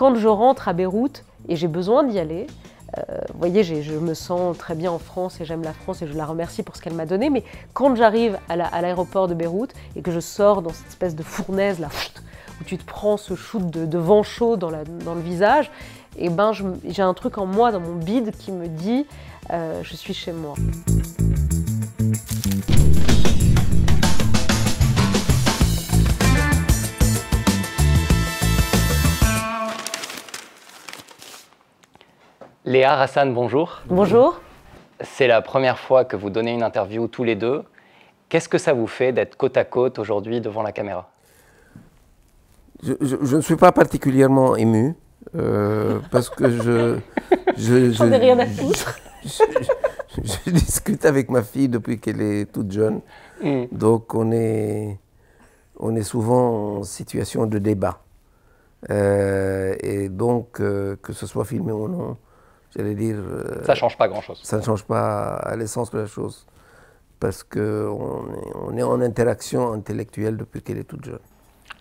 Quand je rentre à Beyrouth, et j'ai besoin d'y aller, euh, vous voyez, je me sens très bien en France et j'aime la France et je la remercie pour ce qu'elle m'a donné. Mais quand j'arrive à l'aéroport de Beyrouth et que je sors dans cette espèce de fournaise là, où tu te prends ce shoot de, vent chaud dans, le visage, et eh ben j'ai un truc en moi, dans mon bide, qui me dit euh, je suis chez moi. Léa Hassan, bonjour. Bonjour. C'est la première fois que vous donnez une interview tous les deux. Qu'est-ce que ça vous fait d'être côte à côte aujourd'hui devant la caméra je, ne suis pas particulièrement ému euh, parce que je. je rien à Je, discute avec ma fille depuis qu'elle est toute jeune. Mm. Donc on est, on est souvent en situation de débat. Euh, et donc, euh, que ce soit filmé ou non, dire euh, Ça ne change pas grand-chose. Ça ne change pas à l'essence de la chose. Parce qu'on est, on est en interaction intellectuelle depuis qu'elle est toute jeune.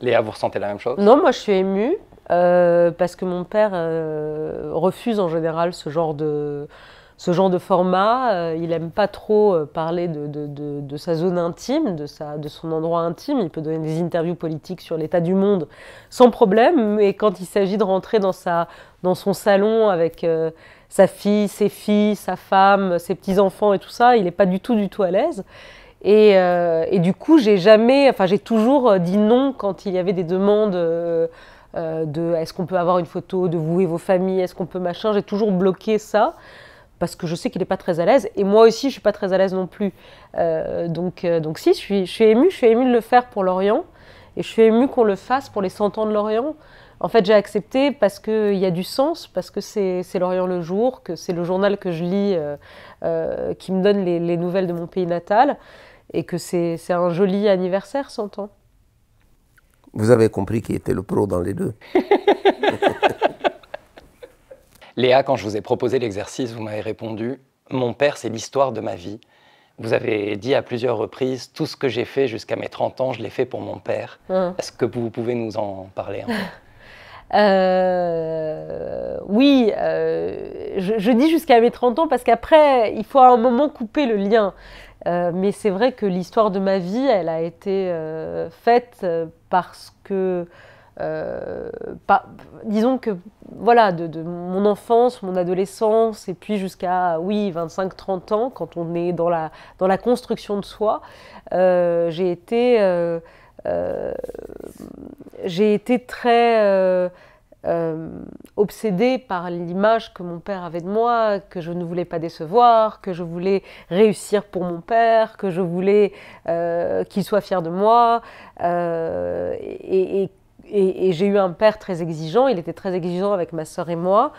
Léa, vous ressentez la même chose Non, moi je suis émue euh, parce que mon père euh, refuse en général ce genre de, ce genre de format. Euh, il n'aime pas trop euh, parler de, de, de, sa zone intime, de, sa, de son endroit intime. Il peut donner des interviews politiques sur l'état du monde sans problème, mais quand il s'agit de rentrer dans, sa, dans son salon avec euh, sa fille, ses filles, sa femme, ses petits-enfants et tout ça, il n'est pas du tout, du tout à l'aise. Et, et, du coup, j'ai jamais, enfin, j'ai toujours dit non quand il y avait des demandes de est-ce qu'on peut avoir une photo de vous et vos familles, est-ce qu'on peut machin. J'ai toujours bloqué ça parce que je sais qu'il n'est pas très à l'aise, et moi aussi je suis pas très à l'aise non plus. Euh, donc, euh, donc si, je suis, suis émue, je suis émue de le faire pour Lorient, et je suis émue qu'on le fasse pour les 100 ans de Lorient. En fait, j'ai accepté parce qu'il y a du sens, parce que c'est Lorient le jour, que c'est le journal que je lis euh, qui me donne les, les, nouvelles de mon pays natal, et que c'est un joli anniversaire, 100 ans. Vous avez compris qui était le pro dans les deux Léa, quand je vous ai proposé l'exercice, vous m'avez répondu Mon père, c'est l'histoire de ma vie. Vous avez dit à plusieurs reprises Tout ce que j'ai fait jusqu'à mes 30 ans, je l'ai fait pour mon père. Mmh. Est-ce que vous pouvez nous en parler un euh, oui, euh, je, dis jusqu'à mes 30 ans parce qu'après, il faut à un moment couper le lien. Euh, mais c'est vrai que l'histoire de ma vie, elle a été faite parce que euh, disons que voilà, de, mon enfance, mon adolescence, et puis jusqu'à oui 25-30 ans, quand on est dans la, dans la construction de soi, euh, j'ai été, euh, j'ai été très obsédée par l'image que mon père avait de moi, que je ne voulais pas décevoir, que je voulais réussir pour mon père, que je voulais qu'il soit fier de moi, et, et et, j'ai eu un père très exigeant, il était très exigeant avec ma sœur et moi.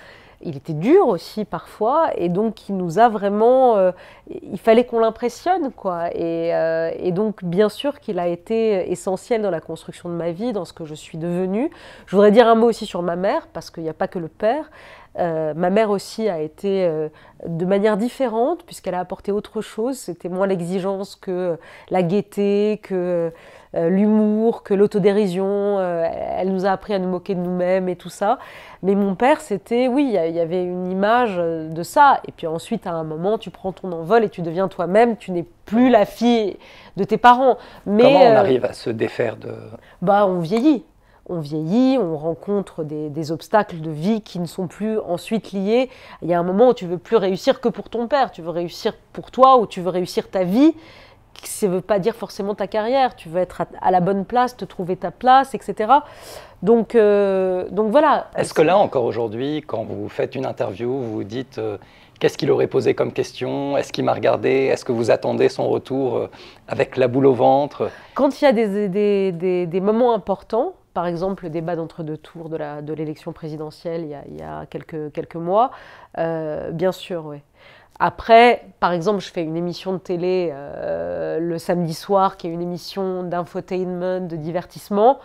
Il était dur aussi parfois, et donc il nous a vraiment. Euh, il fallait qu'on l'impressionne, quoi. Et, euh, et, donc, bien sûr qu'il a été essentiel dans la construction de ma vie, dans ce que je suis devenue. Je voudrais dire un mot aussi sur ma mère, parce qu'il n'y a pas que le père. Euh, ma mère aussi a été euh, de manière différente, puisqu'elle a apporté autre chose. C'était moins l'exigence que la gaieté, que euh, l'humour, que l'autodérision. elle nous a appris à nous moquer de nous-mêmes et tout ça. Mais mon père, c'était, oui, il y avait une image de ça. Et puis ensuite, à un moment, tu prends ton envol et tu deviens toi-même. Tu n'es plus la fille de tes parents. Mais, Comment on arrive à se défaire de... Bah, on vieillit on vieillit, on rencontre des, obstacles de vie qui ne sont plus ensuite liés. Il y a un moment où tu veux plus réussir que pour ton père, tu veux réussir pour toi ou tu veux réussir ta vie. Ça ne veut pas dire forcément ta carrière, tu veux être à, la bonne place, te trouver ta place, etc. Donc, euh, donc voilà. Est-ce que là encore aujourd'hui, quand vous faites une interview, vous dites euh, qu'est-ce qu'il aurait posé comme question Est-ce qu'il m'a regardé Est-ce que vous attendez son retour euh, avec la boule au ventre Quand il y a des moments importants, par exemple le débat d'entre-deux tours de l'élection de présidentielle il y a, quelques, quelques, mois. Euh, bien sûr, oui. Après, par exemple, je fais une émission de télé euh, le samedi soir, qui est une émission d'infotainment, de divertissement.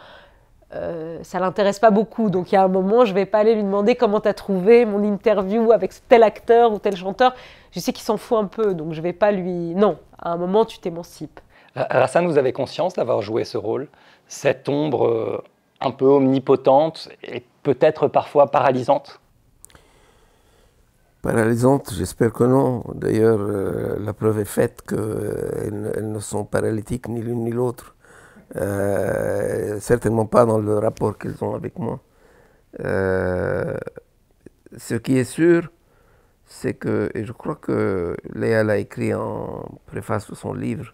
Euh, ça l'intéresse pas beaucoup, donc il y a un moment, je vais pas aller lui demander comment tu as trouvé mon interview avec tel acteur ou tel chanteur. Je sais qu'il s'en fout un peu, donc je vais pas lui. Non, à un moment, tu t'émancipes. ça euh, vous avez conscience d'avoir joué ce rôle, cette ombre un peu omnipotente et peut-être parfois paralysante Paralysante, j'espère que non. D'ailleurs, euh, la preuve est faite qu'elles euh, elles ne sont paralytiques ni l'une ni l'autre. Euh, certainement pas dans le rapport qu'elles ont avec moi. ce qui est sûr, c'est que, et je crois que Léa l'a écrit en préface de son livre,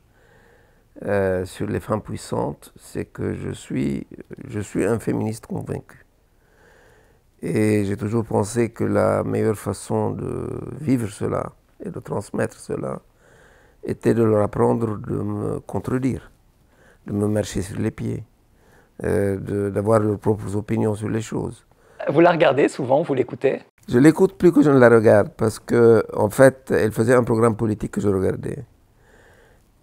euh, sur les femmes puissantes, c'est que je suis, je suis un féministe convaincu. Et j'ai toujours pensé que la meilleure façon de vivre cela et de transmettre cela était de leur apprendre de me contredire, de me marcher sur les pieds, euh, d'avoir leurs propres opinions sur les choses. Vous la regardez souvent, vous l'écoutez Je l'écoute plus que je ne la regarde parce que, en fait, elle faisait un programme politique que je regardais.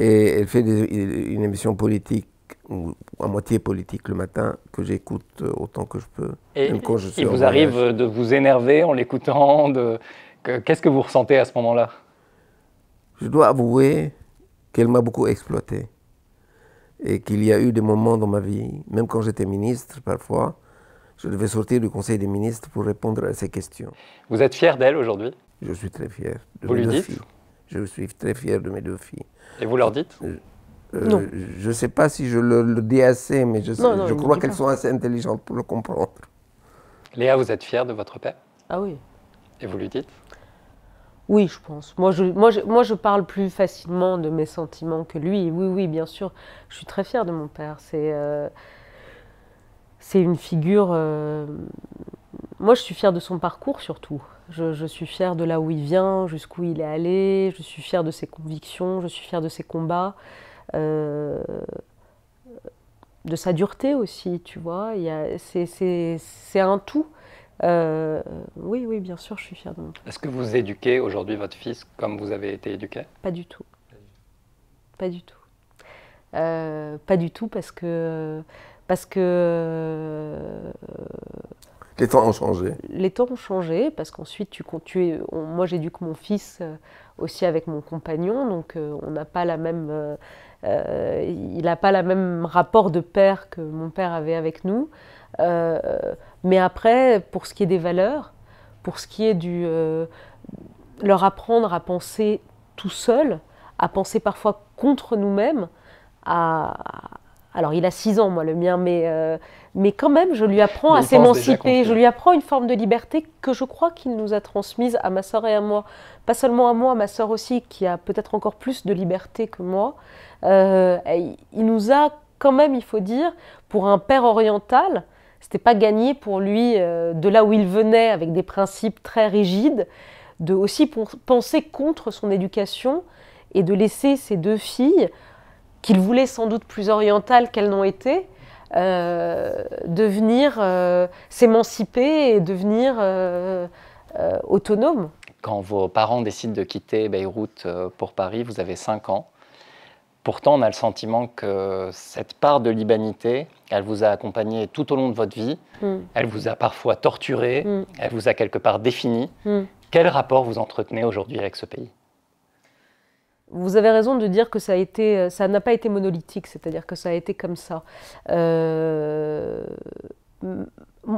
Et elle fait une émission politique, ou à moitié politique le matin, que j'écoute euh, autant que je peux. Et il vous arrive de vous énerver en l'écoutant de... Qu'est-ce que vous ressentez à ce moment-là Je dois avouer qu'elle m'a beaucoup exploité. Et qu'il y a eu des moments dans ma vie, même quand j'étais ministre parfois, je devais sortir du Conseil des ministres pour répondre à ces questions. Vous êtes fier d'elle aujourd'hui Je suis très fier. De vous lui dites je suis très fier de mes deux filles. Et vous leur dites euh, euh, Je ne sais pas si je le, dis assez, mais je, je crois qu'elles sont assez intelligentes pour le comprendre. Léa, vous êtes fière de votre père Ah oui. Et vous lui dites oui, je pense. Moi je, moi, je, moi, je parle plus facilement de mes sentiments que lui. Oui, oui, bien sûr. Je suis très fière de mon père. C'est euh, c'est une figure. Moi, je suis fière de son parcours surtout. Je, suis fière de là où il vient, jusqu'où il est allé, je suis fière de ses convictions, je suis fière de ses combats, euh, de sa dureté aussi, tu vois. C'est un tout. Euh, oui, oui, bien sûr, je suis fière de mon Est-ce que vous éduquez aujourd'hui votre fils comme vous avez été éduqué Pas du tout. Pas du tout. Euh, pas du tout parce que. Parce que les temps ont changé. Les temps ont changé parce qu'ensuite, tu, tu moi j'éduque mon fils euh, aussi avec mon compagnon, donc euh, on n'a pas la même, euh, il n'a pas la même rapport de père que mon père avait avec nous. mais après, pour ce qui est des valeurs, pour ce qui est du leur apprendre à penser tout seul, à penser parfois contre nous-mêmes, à, alors il a 6 ans, moi, le mien, euh, mais, quand même, je lui apprends à s'émanciper, je lui apprends une forme de liberté que je crois qu'il nous a transmise à ma sœur et à moi. Pas seulement à moi, à ma sœur aussi, qui a peut-être encore plus de liberté que moi. Euh, il nous a quand même, il faut dire, pour un père oriental, c'était pas gagné pour lui euh, de là où il venait, avec des principes très rigides, de aussi penser contre son éducation et de laisser ses deux filles qu'ils voulaient sans doute plus orientales qu'elles n'ont été, euh, devenir euh, s'émanciper et devenir euh, euh, autonomes. autonome. Quand vos parents décident de quitter Beyrouth pour Paris, vous avez 5 ans. Pourtant, on a le sentiment que cette part de libanité, elle vous a accompagné tout au long de votre vie, hmm. elle vous a parfois torturé, hmm. elle vous a quelque part défini. Hmm. Quel rapport vous entretenez aujourd'hui avec ce pays vous avez raison de dire que ça a été, ça n'a pas été monolithique, c'est-à-dire que ça a été comme ça. Euh,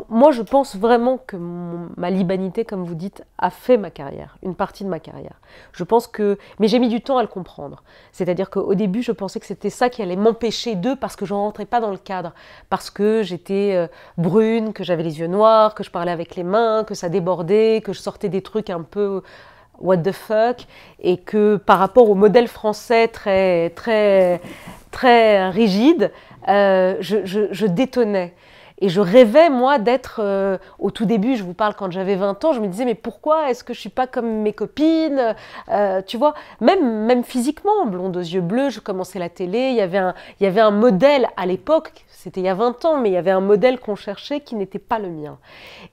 moi, je pense vraiment que ma libanité, comme vous dites, a fait ma carrière, une partie de ma carrière. Je pense que, mais j'ai mis du temps à le comprendre. C'est-à-dire qu'au début, je pensais que c'était ça qui allait m'empêcher d'eux parce que je rentrais pas dans le cadre, parce que j'étais euh, brune, que j'avais les yeux noirs, que je parlais avec les mains, que ça débordait, que je sortais des trucs un peu what the fuck et que par rapport au modèle français très, rigide, euh, je, je, je, détonnais. Et je rêvais, moi, d'être, euh, au tout début, je vous parle quand j'avais 20 ans, je me disais, mais pourquoi est-ce que je suis pas comme mes copines euh, Tu vois, même, même physiquement, blonde aux yeux bleus, je commençais la télé, il y avait un, il y avait un modèle à l'époque, c'était il y a 20 ans, mais il y avait un modèle qu'on cherchait qui n'était pas le mien.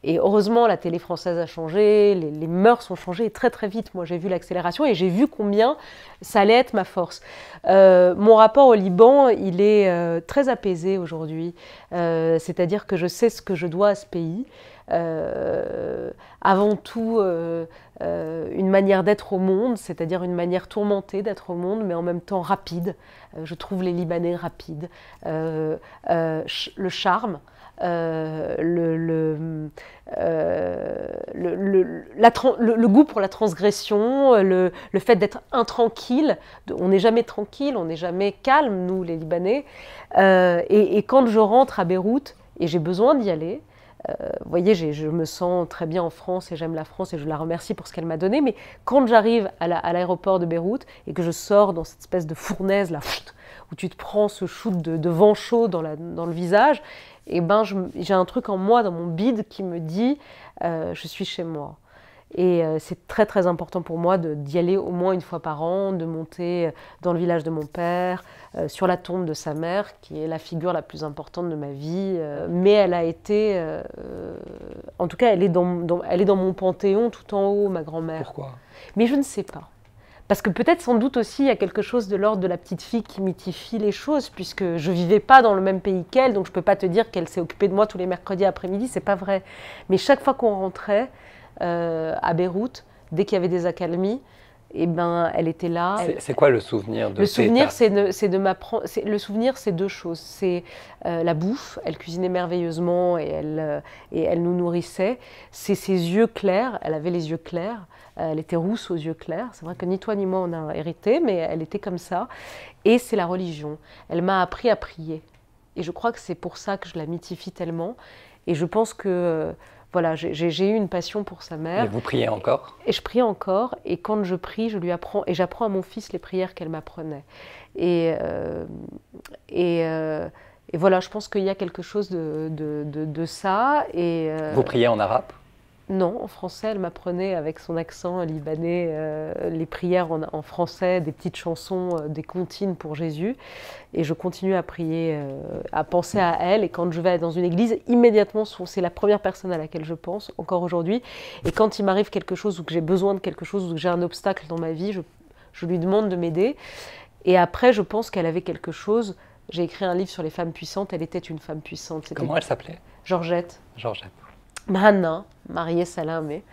Et heureusement, la télé française a changé, les, les mœurs ont changé très très vite. Moi, j'ai vu l'accélération et j'ai vu combien ça allait être ma force. Euh, mon rapport au Liban, il est très apaisé aujourd'hui, c'est-à-dire que je sais ce que je dois à ce pays, euh, avant tout euh, euh, une manière d'être au monde, c'est-à-dire une manière tourmentée d'être au monde, mais en même temps rapide. je trouve les Libanais rapides. le charme. Le, le, le, goût pour la transgression, le, fait d'être intranquille, on n'est jamais tranquille, on n'est jamais calme, nous les Libanais. et, quand je rentre à Beyrouth, et j'ai besoin d'y aller. Euh, vous voyez, je me sens très bien en France et j'aime la France et je la remercie pour ce qu'elle m'a donné. Mais quand j'arrive à l'aéroport de Beyrouth et que je sors dans cette espèce de fournaise là, où tu te prends ce shoot de, vent chaud dans, le visage, et eh ben j'ai un truc en moi, dans mon bide, qui me dit euh, je suis chez moi. Et euh, c'est très très important pour moi d'y aller au moins une fois par an, de monter euh, dans le village de mon père, euh, sur la tombe de sa mère, qui est la figure la plus importante de ma vie. mais elle a été, en tout cas, elle est dans, mon panthéon tout en haut, ma grand-mère. Pourquoi Mais je ne sais pas. Parce que peut-être sans doute aussi il y a quelque chose de l'ordre de la petite fille qui mythifie les choses, puisque je ne vivais pas dans le même pays qu'elle, donc je ne peux pas te dire qu'elle s'est occupée de moi tous les mercredis après-midi, c'est pas vrai. Mais chaque fois qu'on rentrait, euh, à Beyrouth, dès qu'il y avait des accalmies, et eh ben, elle était là. C'est quoi le souvenir de Le souvenir, c'est de, m'apprendre. Le souvenir, c'est deux choses. C'est euh, la bouffe. Elle cuisinait merveilleusement et elle, euh, et elle nous nourrissait. C'est ses yeux clairs. Elle avait les yeux clairs. elle était rousse aux yeux clairs. C'est vrai que ni toi ni moi on a hérité, mais elle était comme ça. Et c'est la religion. Elle m'a appris à prier. Et je crois que c'est pour ça que je la mythifie tellement. Et je pense que voilà, j'ai eu une passion pour sa mère. Et vous priez encore Et je prie encore. Et quand je prie, je lui apprends et j'apprends à mon fils les prières qu'elle m'apprenait. Et, euh, euh, et, voilà, je pense qu'il y a quelque chose de, de, ça. Et, euh, vous priez en arabe non, en français, elle m'apprenait avec son accent libanais euh, les prières en, français, des petites chansons, euh, des comptines pour Jésus. Et je continue à prier, euh, à penser à elle. Et quand je vais dans une église, immédiatement, c'est la première personne à laquelle je pense, encore aujourd'hui. Et quand il m'arrive quelque chose ou que j'ai besoin de quelque chose ou que j'ai un obstacle dans ma vie, je, je lui demande de m'aider. Et après, je pense qu'elle avait quelque chose. J'ai écrit un livre sur les femmes puissantes. Elle était une femme puissante. Comment elle s'appelait Georgette. Georgette. Mahana, mariée Salamé.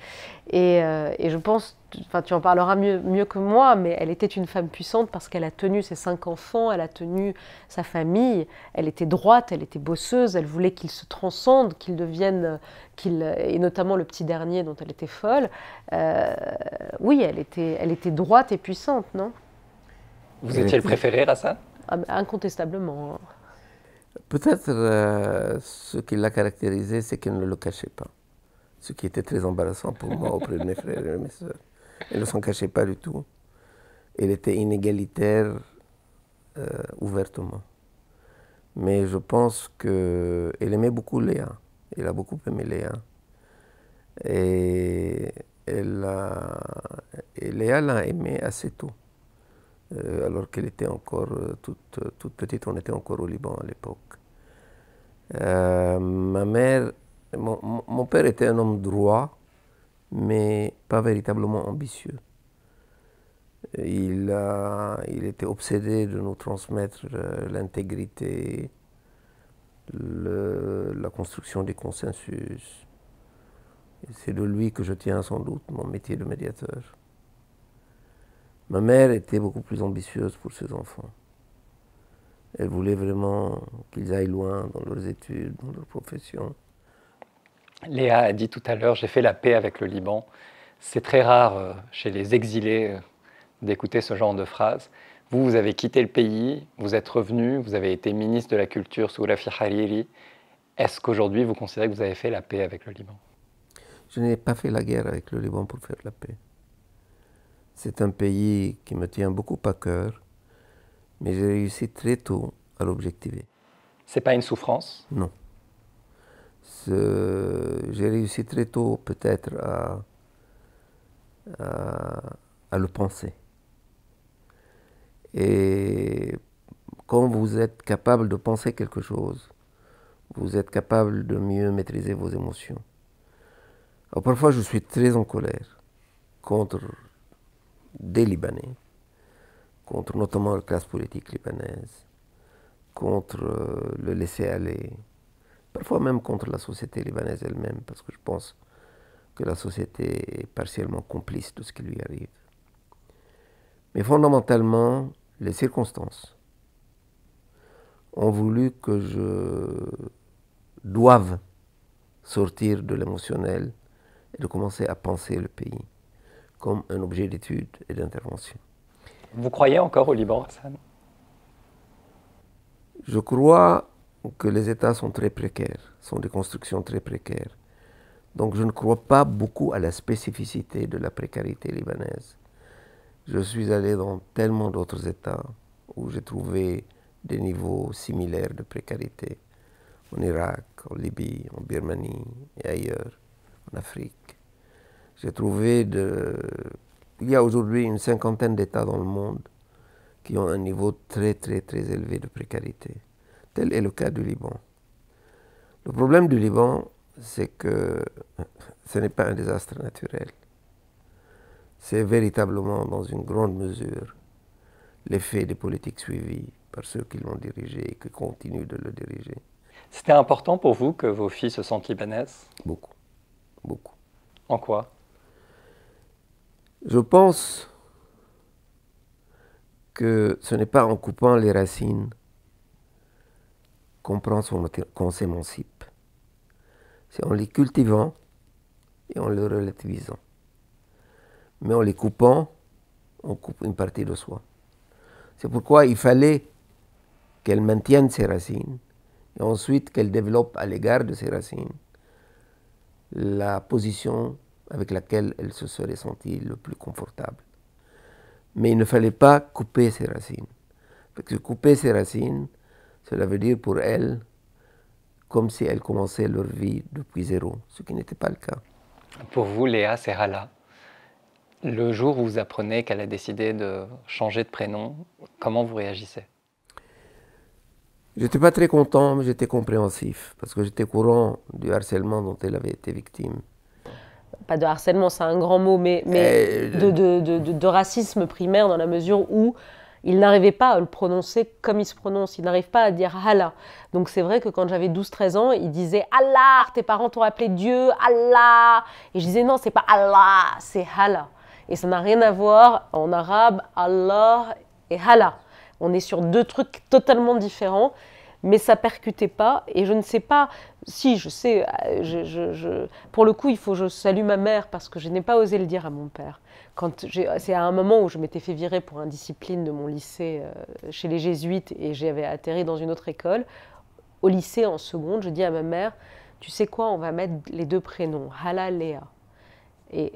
Et, euh, et je pense, enfin tu en parleras mieux, que moi, mais elle était une femme puissante parce qu'elle a tenu ses cinq enfants, elle a tenu sa famille, elle était droite, elle était bosseuse, elle voulait qu'ils se transcende qu'ils deviennent, qu'ils, et notamment le petit dernier dont elle était folle. Euh, oui, elle était, elle était droite et puissante, non Vous étiez le préféré, Rassa ah, Incontestablement. Hein. Peut-être euh, ce qui l'a caractérisé, c'est qu'elle ne le cachait pas. Ce qui était très embarrassant pour moi auprès de mes frères et de mes soeurs. Elle ne s'en cachait pas du tout. Elle était inégalitaire euh, ouvertement. Mais je pense qu'elle aimait beaucoup Léa. Elle a beaucoup aimé Léa. Et, elle Léa l'a aimé assez tôt. Euh, alors qu'elle était encore euh, euh, toute, petite, on était encore au Liban à l'époque. ma mère, mon, père était un homme droit, mais pas véritablement ambitieux. Il, il était obsédé de nous transmettre l'intégrité, la construction des consensus. C'est de lui que je tiens sans doute mon métier de médiateur. Ma mère était beaucoup plus ambitieuse pour ses enfants. Elle voulait vraiment qu'ils aillent loin dans leurs études, dans leurs professions. Léa a dit tout à l'heure, j'ai fait la paix avec le Liban. C'est très rare euh, chez les exilés euh, d'écouter ce genre de phrase. Vous, vous avez quitté le pays, vous êtes revenu, vous avez été ministre de la Culture sous Rafi Hariri. Est-ce qu'aujourd'hui, vous considérez que vous avez fait la paix avec le Liban Je n'ai pas fait la guerre avec le Liban pour faire la paix. C'est un pays qui me tient beaucoup à cœur, mais j'ai réussi très tôt à l'objectiver. C'est pas une souffrance Non. J'ai réussi très tôt peut-être à, à, le penser. Et quand vous êtes capable de penser quelque chose, vous êtes capable de mieux maîtriser vos émotions. parfois je suis très en colère contre des Libanais, contre notamment la classe politique libanaise, contre euh, le laisser-aller, parfois même contre la société libanaise elle-même, parce que je pense que la société est partiellement complice de ce qui lui arrive. Mais fondamentalement, les circonstances ont voulu que je doive sortir de l'émotionnel et de commencer à penser le pays comme un objet d'étude et d'intervention. Vous croyez encore au Liban, Hassan Je crois que les États sont très précaires, sont des constructions très précaires. Donc je ne crois pas beaucoup à la spécificité de la précarité libanaise. Je suis allé dans tellement d'autres États où j'ai trouvé des niveaux similaires de précarité, en Irak, en Libye, en Birmanie et ailleurs, en Afrique. J'ai trouvé de... Il y a aujourd'hui une cinquantaine d'États dans le monde qui ont un niveau très très très élevé de précarité. Tel est le cas du Liban. Le problème du Liban, c'est que ce n'est pas un désastre naturel. C'est véritablement, dans une grande mesure, l'effet des politiques suivies par ceux qui l'ont dirigé et qui continuent de le diriger. C'était important pour vous que vos filles se sentent libanaises Beaucoup, beaucoup. En quoi je pense que ce n'est pas en coupant les racines qu'on prend son, qu'on s'émancipe. C'est en les cultivant et en les relativisant. Mais en les coupant, on coupe une partie de soi. C'est pourquoi il fallait qu'elle maintienne ses racines et ensuite qu'elle développe à l'égard de ses racines la position avec laquelle elle se serait sentie le plus confortable. Mais il ne fallait pas couper ses racines. Parce que couper ses racines, cela veut dire pour elle comme si elle commençait leur vie depuis zéro, ce qui n'était pas le cas. Pour vous, Léa Serrala, le jour où vous apprenez qu'elle a décidé de changer de prénom, comment vous réagissez J'étais pas très content, mais j'étais compréhensif, parce que j'étais courant du harcèlement dont elle avait été victime pas de harcèlement, c'est un grand mot, mais, mais eh, de, racisme primaire dans la mesure où il n'arrivait pas à le prononcer comme il se prononce, il n'arrive pas à dire Allah. Donc c'est vrai que quand j'avais 12-13 ans, il disait Allah, tes parents t'ont appelé Dieu, Allah. Et je disais non, c'est pas Allah, c'est Hala Et ça n'a rien à voir en arabe, Allah et Allah. On est sur deux trucs totalement différents mais ça percutait pas. Et je ne sais pas, si je sais, euh, je, pour le coup, il faut que je salue ma mère parce que je n'ai pas osé le dire à mon père. C'est à un moment où je m'étais fait virer pour indiscipline de mon lycée euh, chez les jésuites et j'avais atterri dans une autre école. Au lycée, en seconde, je dis à ma mère, tu sais quoi, on va mettre les deux prénoms, Hala, Léa. et,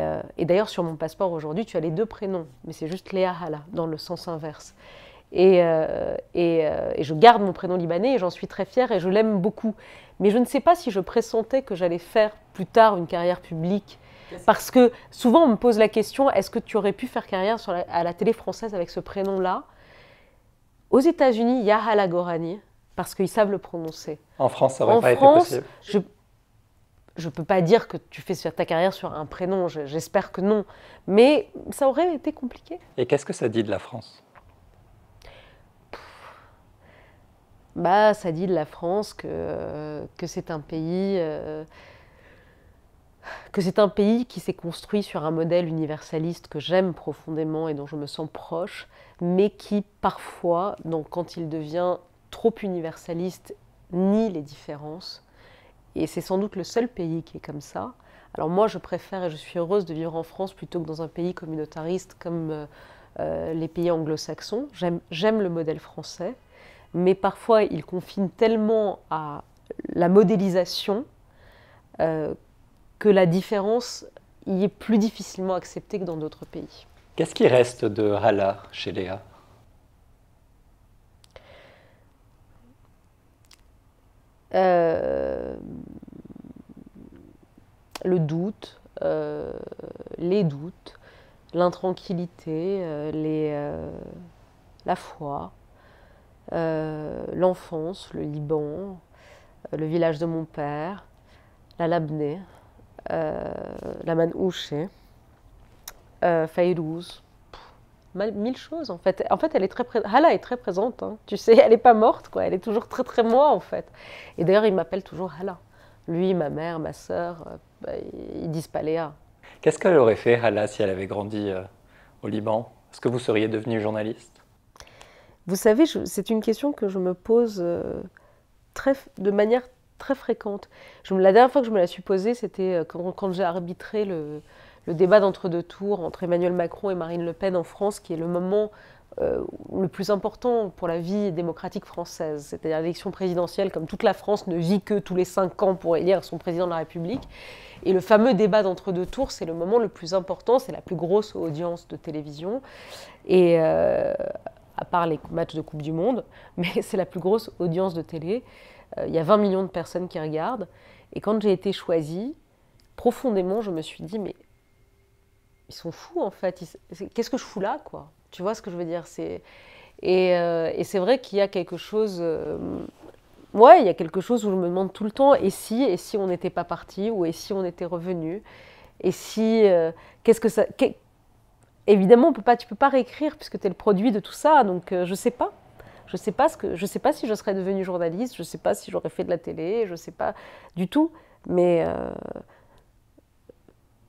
euh, et d'ailleurs, sur mon passeport aujourd'hui, tu as les deux prénoms, mais c'est juste Léa Hala, dans le sens inverse. Euh, euh, et, je garde mon prénom libanais et j'en suis très fière et je l'aime beaucoup. Mais je ne sais pas si je pressentais que j'allais faire plus tard une carrière publique. Parce que souvent on me pose la question, est-ce que tu aurais pu faire carrière à la télé française avec ce prénom-là Aux États-Unis, il y a Hala parce qu'ils savent le prononcer. En France, ça n'aurait pas été possible. Je ne peux pas dire que tu fais ta carrière sur un prénom, j'espère que non. Mais ça aurait été compliqué. Et qu'est-ce que ça dit de la France bah, ça dit de la France que, euh, c'est un pays. Euh, que c'est un pays qui s'est construit sur un modèle universaliste que j'aime profondément et dont je me sens proche, mais qui parfois, donc, quand il devient trop universaliste, nie les différences. Et c'est sans doute le seul pays qui est comme ça. Alors moi, je préfère et je suis heureuse de vivre en France plutôt que dans un pays communautariste comme euh, les pays anglo-saxons. J'aime le modèle français mais parfois ils confinent tellement à la modélisation euh, que la différence y est plus difficilement acceptée que dans d'autres pays. Qu'est-ce qui reste de Hala chez Léa euh, Le doute, euh, les doutes, l'intranquillité, la foi. Euh, l'enfance, le Liban, euh, le village de mon père, la Labnée, euh, la Manouché, Fayrouz, mille choses en fait. En fait, elle est très Hala est très présente. Hein. Tu sais, elle n'est pas morte quoi. Elle est toujours très très moi en fait. Et d'ailleurs, il m'appelle toujours Hala. Lui, ma mère, ma sœur, bah, ils disent pas Léa. Qu'est-ce qu'elle aurait fait Hala si elle avait grandi au Liban Est-ce que vous seriez devenue journaliste vous savez, c'est une question que je me pose euh, très, de manière très fréquente. Je la dernière fois que je me la suis posée, c'était euh, quand, quand j'ai arbitré le, débat d'entre-deux tours entre Emmanuel Macron et Marine Le Pen en France, qui est le moment euh, le plus important pour la vie démocratique française, c'est-à-dire l'élection présidentielle, comme toute la France ne vit que tous les cinq ans pour élire son président de la République. Et le fameux débat d'entre-deux tours, c'est le moment le plus important, c'est la plus grosse audience de télévision. Et à part les matchs de Coupe du Monde, mais c'est la plus grosse audience de télé. Euh, il y a 20 millions de personnes qui regardent. Et quand j'ai été choisie, profondément, je me suis dit, mais ils sont fous en fait. Qu'est-ce que je fous là, quoi Tu vois ce que je veux dire C'est et, euh, c'est vrai qu'il y a quelque chose. Euh, ouais, il y a quelque chose où je me demande tout le temps et si, et si on n'était pas parti, ou et si on était revenu, et si qu'est-ce que ça, évidemment, tu ne peux pas réécrire puisque tu es le produit de tout ça. Donc, je euh, je sais pas. Je ne sais pas si je serais devenue journaliste. Je ne sais pas si j'aurais fait de la télé. Je ne sais pas du tout. Mais euh,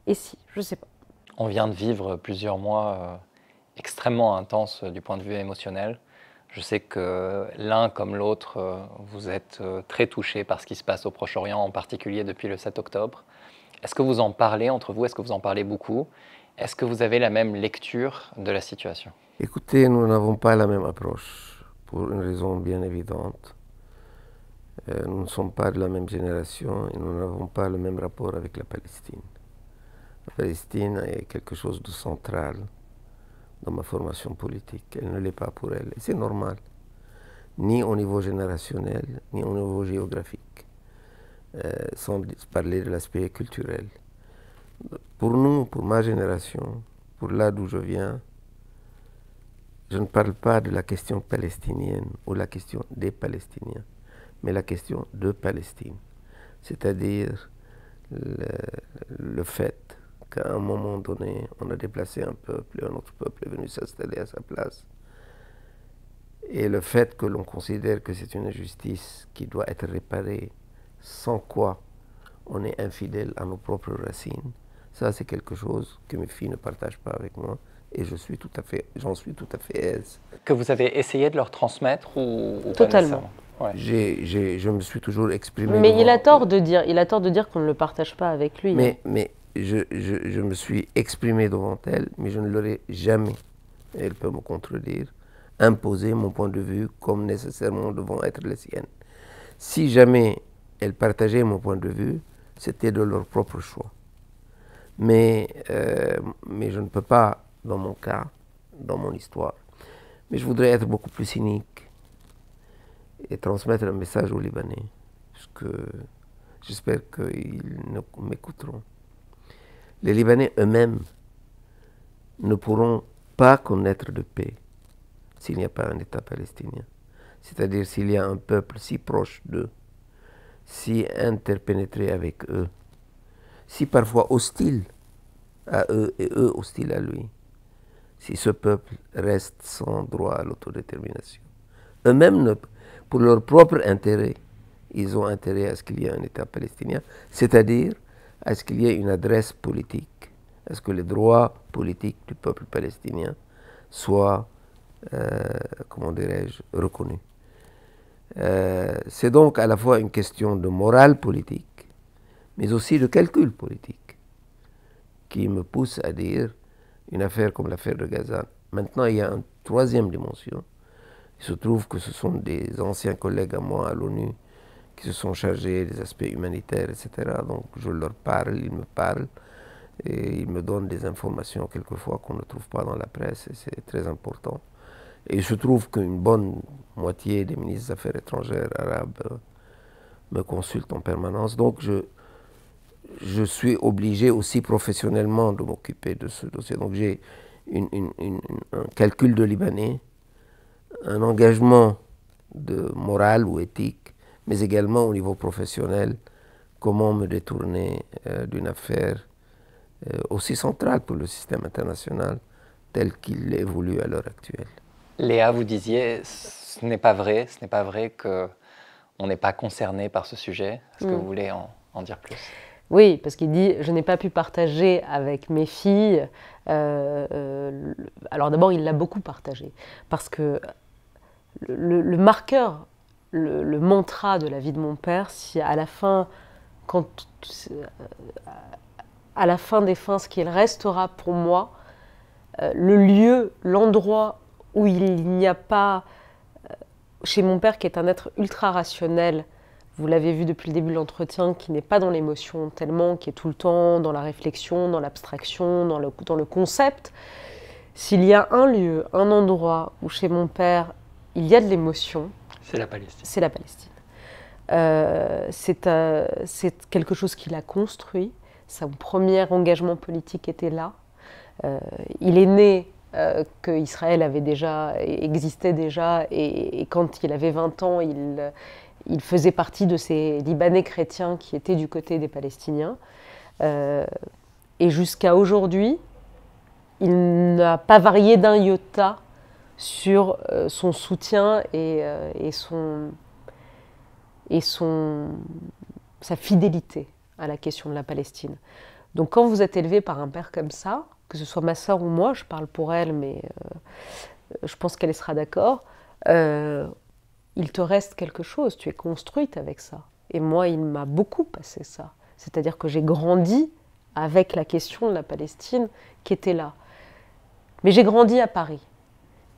et si, je ne sais pas. On vient de vivre plusieurs mois euh, extrêmement intenses du point de vue émotionnel. Je sais que l'un comme l'autre, vous êtes très touchés par ce qui se passe au Proche-Orient, en particulier depuis le 7 octobre. Est-ce que vous en parlez entre vous Est-ce que vous en parlez beaucoup est-ce que vous avez la même lecture de la situation Écoutez, nous n'avons pas la même approche, pour une raison bien évidente. Euh, nous ne sommes pas de la même génération et nous n'avons pas le même rapport avec la Palestine. La Palestine est quelque chose de central dans ma formation politique. Elle ne l'est pas pour elle. Et c'est normal, ni au niveau générationnel, ni au niveau géographique, euh, sans parler de l'aspect culturel. Pour nous, pour ma génération, pour là d'où je viens, je ne parle pas de la question palestinienne ou la question des Palestiniens, mais la question de Palestine. C'est-à-dire le, fait qu'à un moment donné, on a déplacé un peuple et un autre peuple est venu s'installer à sa place. Et le fait que l'on considère que c'est une injustice qui doit être réparée, sans quoi on est infidèle à nos propres racines. Ça, c'est quelque chose que mes filles ne partagent pas avec moi et je suis tout à fait, j'en suis tout à fait aise. Que vous avez essayé de leur transmettre ou, Totalement. je me suis toujours exprimé. Mais il a tort de dire, il a tort de dire qu'on ne le partage pas avec lui. Mais, hein. mais je, je, je, me suis exprimé devant elle, mais je ne leur ai jamais. Elle peut me contredire, imposer mon point de vue comme nécessairement devant être les siennes. Si jamais elle partageait mon point de vue, c'était de leur propre choix mais, euh, mais je ne peux pas, dans mon cas, dans mon histoire. Mais je voudrais être beaucoup plus cynique et transmettre un message aux Libanais, parce que j'espère qu'ils m'écouteront. Les Libanais eux-mêmes ne pourront pas connaître de paix s'il n'y a pas un État palestinien. C'est-à-dire s'il y a un peuple si proche d'eux, si interpénétré avec eux si parfois hostile à eux et eux hostiles à lui, si ce peuple reste sans droit à l'autodétermination. Eux-mêmes, pour leur propre intérêt, ils ont intérêt à ce qu'il y ait un État palestinien, c'est-à-dire à ce qu'il y ait une adresse politique, à ce que les droits politiques du peuple palestinien soient, euh, comment dirais-je, reconnus. Euh, c'est donc à la fois une question de morale politique, mais aussi le calcul politique, qui me pousse à dire une affaire comme l'affaire de Gaza. Maintenant, il y a une troisième dimension. Il se trouve que ce sont des anciens collègues à moi à l'ONU qui se sont chargés des aspects humanitaires, etc. Donc je leur parle, ils me parlent, et ils me donnent des informations quelquefois qu'on ne trouve pas dans la presse, et c'est très important. Et il se trouve qu'une bonne moitié des ministres des Affaires étrangères arabes euh, me consultent en permanence. Donc je, je suis obligé aussi professionnellement de m'occuper de ce dossier. Donc j'ai un calcul de Libanais, un engagement de morale ou éthique, mais également au niveau professionnel, comment me détourner euh, d'une affaire euh, aussi centrale pour le système international tel qu'il évolue à l'heure actuelle. Léa, vous disiez, ce n'est pas vrai, ce n'est pas vrai que n'est pas concerné par ce sujet. Est-ce que hmm. vous voulez en dire plus oui, parce qu'il dit Je n'ai pas pu partager avec mes filles. Euh, euh, alors d'abord, il l'a beaucoup partagé. Parce que le, marqueur, le, mantra de la vie de mon père, si à la fin, euh, à la fin des fins, ce qu'il restera pour moi, le lieu, l'endroit où il n'y a pas, chez mon père qui est un être ultra rationnel, vous l'avez vu depuis le début de l'entretien, qui n'est pas dans l'émotion tellement, qui est tout le temps dans la réflexion, dans l'abstraction, dans le, dans le concept. S'il y a un lieu, un endroit où chez mon père, il y a de l'émotion, c'est la Palestine. C'est la Palestine. Euh, euh, c'est quelque chose qu'il a construit. Son premier engagement politique était là. Euh, il est né que Israël avait déjà, existait déjà, et, et, quand il avait 20 ans, il, il faisait partie de ces Libanais chrétiens qui étaient du côté des Palestiniens. Euh, et jusqu'à aujourd'hui, il n'a pas varié d'un iota sur euh, son soutien euh, et, son, et son, sa fidélité à la question de la Palestine. Donc quand vous êtes élevé par un père comme ça, que ce soit ma sœur ou moi, je parle pour elle, mais je pense qu'elle sera d'accord, il te reste quelque chose, tu es construite avec ça. Et moi, il m'a beaucoup passé ça. C'est-à-dire que j'ai grandi avec la question de la Palestine qui était là. Mais j'ai grandi à Paris.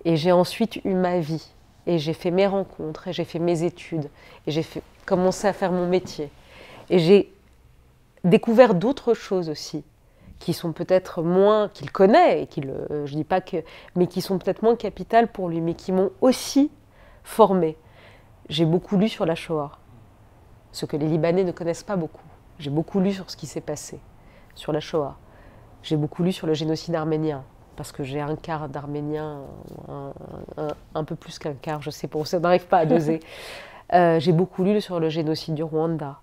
Et j'ai ensuite eu ma vie. Et j'ai fait mes rencontres, et j'ai fait mes études, et j'ai commencé à faire mon métier. Et j'ai découvert d'autres choses aussi, qui sont peut-être moins, qu'il connaît, et qui euh, je dis pas que, mais qui sont peut-être moins capitales pour lui, mais qui m'ont aussi formée. J'ai beaucoup lu sur la Shoah, ce que les Libanais ne connaissent pas beaucoup. J'ai beaucoup lu sur ce qui s'est passé, sur la Shoah. J'ai beaucoup lu sur le génocide arménien, parce que j'ai un quart d'arménien, un, peu plus qu'un quart, je sais pas, ça n'arrive pas à doser. Euh, j'ai beaucoup lu sur le génocide du Rwanda.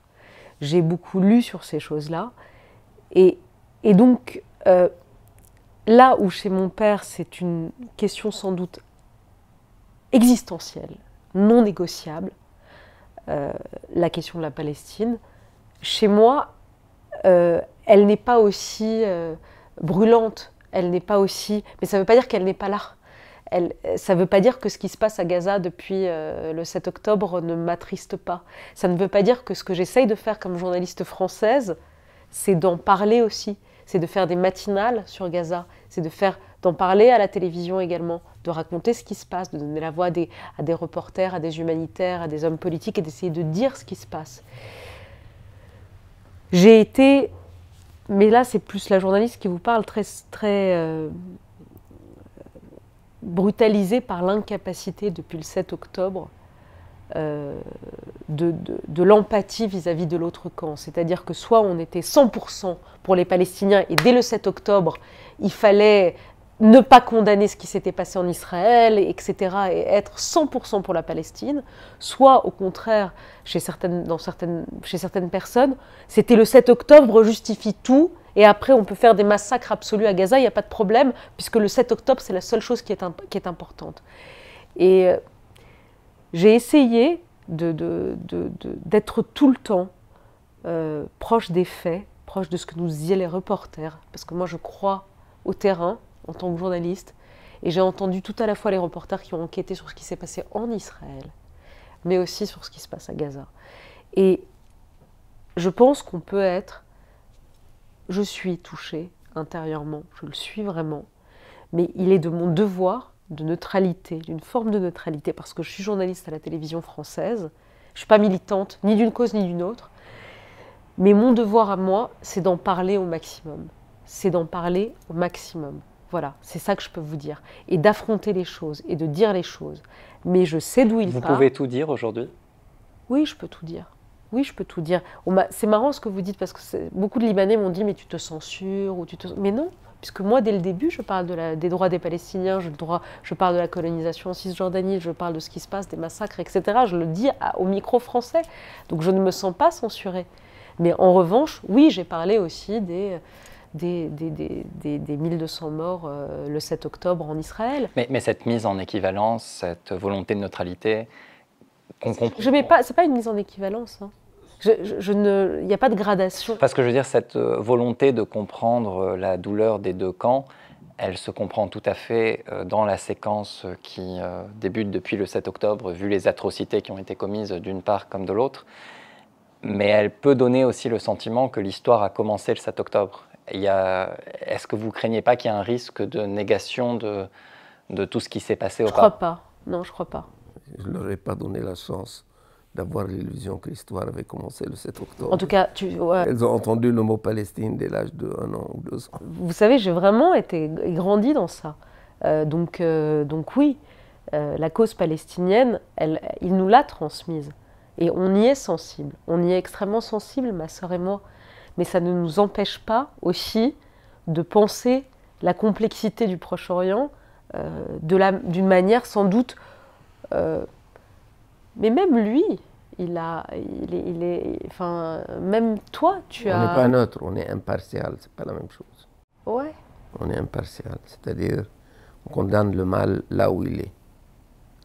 J'ai beaucoup lu sur ces choses-là. Et, donc, euh, là où chez mon père, c'est une question sans doute existentielle, non négociable, euh, la question de la Palestine. Chez moi, euh, elle n'est pas aussi euh, brûlante, elle n'est pas aussi... Mais ça ne veut pas dire qu'elle n'est pas là. ça ne veut pas dire que ce qui se passe à Gaza depuis le 7 octobre ne m'attriste pas. Ça ne veut pas dire que ce que j'essaye de faire comme journaliste française, c'est d'en parler aussi, c'est de faire des matinales sur Gaza, c'est de faire d'en parler à la télévision également, de raconter ce qui se passe, de donner la voix à des, reporters, à des humanitaires, à des hommes politiques et d'essayer de dire ce qui se passe. J'ai été, mais là c'est plus la journaliste qui vous parle, très, très euh, brutalisée par l'incapacité depuis le 7 octobre euh, de, de l'empathie vis-à-vis de l'autre camp. C'est-à-dire que soit on était 100% pour les Palestiniens et dès le 7 octobre, il fallait ne pas condamner ce qui s'était passé en Israël, etc., et être 100% pour la Palestine, soit au contraire, chez certaines, dans certaines, chez certaines personnes, c'était le 7 octobre, justifie tout, et après on peut faire des massacres absolus à Gaza, il n'y a pas de problème, puisque le 7 octobre, c'est la seule chose qui est, qui est importante. Et euh, j'ai essayé d'être de, tout le temps euh, proche des faits, proche de ce que nous disaient les reporters, parce que moi je crois au terrain, en tant que journaliste. Et j'ai entendu tout à la fois les reporters qui ont enquêté sur ce qui s'est passé en Israël, mais aussi sur ce qui se passe à Gaza. Et je pense qu'on peut être, je suis touchée intérieurement, je le suis vraiment, mais il est de mon devoir de neutralité, d'une forme de neutralité, parce que je suis journaliste à la télévision française, je ne suis pas militante ni d'une cause ni d'une autre, mais mon devoir à moi, c'est d'en parler au maximum, c'est d'en parler au maximum. Voilà, c'est ça que je peux vous dire. Et d'affronter les choses et de dire les choses. Mais je sais d'où il vous part. Vous pouvez tout dire aujourd'hui Oui, je peux tout dire. Oui, je peux tout dire. C'est marrant ce que vous dites parce que beaucoup de Libanais m'ont dit mais tu te censures ou tu te... Mais non, puisque moi dès le début je parle des droits des Palestiniens, je, droit, je, parle de la colonisation en Cisjordanie, je parle de ce qui se passe, des massacres, etc. Je le dis au micro français, donc je ne me sens pas censurée. Mais en revanche, oui, j'ai parlé aussi des des, 1200 morts euh, le 7 octobre en Israël. Mais, cette mise en équivalence, cette volonté de neutralité, qu'on comprend. Je mets pas, c'est pas une mise en équivalence. Hein. Je, il n'y a pas de gradation. Parce que je veux dire, cette euh, volonté de comprendre euh, la douleur des deux camps, elle se comprend tout à fait dans la séquence qui débute depuis le 7 octobre, vu les atrocités qui ont été commises d'une part comme de l'autre. Mais elle peut donner aussi le sentiment que l'histoire a commencé le 7 octobre. Est-ce que vous craignez pas qu'il y ait un risque de négation de, tout ce qui s'est passé au Je crois pas. Non, je crois pas. Je leur ai pas donné la chance d'avoir l'illusion que l'histoire avait commencé le 7 octobre. En tout cas, tu, Elles ont entendu le mot Palestine dès l'âge de 1 an ou deux ans. Vous savez, j'ai vraiment été grandi dans ça. Euh, donc, euh, donc oui, euh, la cause palestinienne, il nous l'a transmise. Et on y est sensible. On y est extrêmement sensible, ma soeur et moi mais ça ne nous empêche pas aussi de penser la complexité du Proche-Orient euh, d'une manière sans doute... Euh, mais même lui, il a, il est, enfin, même toi, tu as. On n'est pas neutre, on est impartial, c'est pas la même chose. Ouais. On est impartial, c'est-à-dire, on condamne le mal là où il est,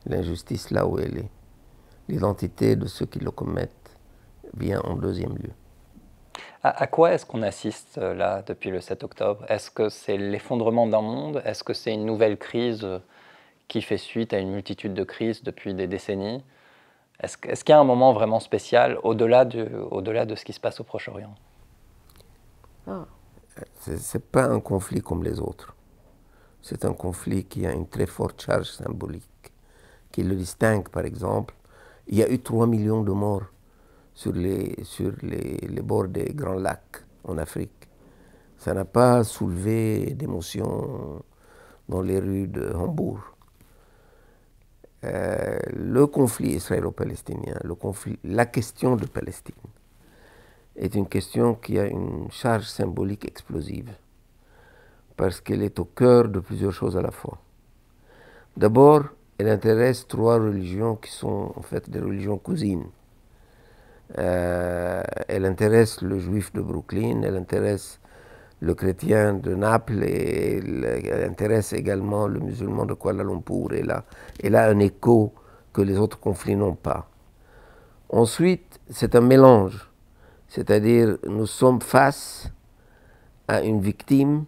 l'injustice là où elle est. L'identité de ceux qui le commettent vient en deuxième lieu. À, quoi est-ce qu'on assiste euh, là depuis le 7 octobre Est-ce que c'est l'effondrement d'un monde Est-ce que c'est une nouvelle crise euh, qui fait suite à une multitude de crises depuis des décennies Est-ce qu'il y a un moment vraiment spécial au-delà de, au de ce qui se passe au Proche-Orient ah. Ce n'est pas un conflit comme les autres. C'est un conflit qui a une très forte charge symbolique, qui le distingue par exemple. Il y a eu 3 millions de morts sur les, sur les, bords des grands lacs en Afrique. Ça n'a pas soulevé d'émotion dans les rues de Hambourg. Euh, le conflit israélo-palestinien, la question de Palestine, est une question qui a une charge symbolique explosive, parce qu'elle est au cœur de plusieurs choses à la fois. D'abord, elle intéresse trois religions qui sont en fait des religions cousines, euh, elle intéresse le juif de Brooklyn, elle intéresse le chrétien de Naples et elle intéresse également le musulman de Kuala Lumpur. Et là, elle a un écho que les autres conflits n'ont pas. Ensuite, c'est un mélange, c'est-à-dire nous sommes face à une victime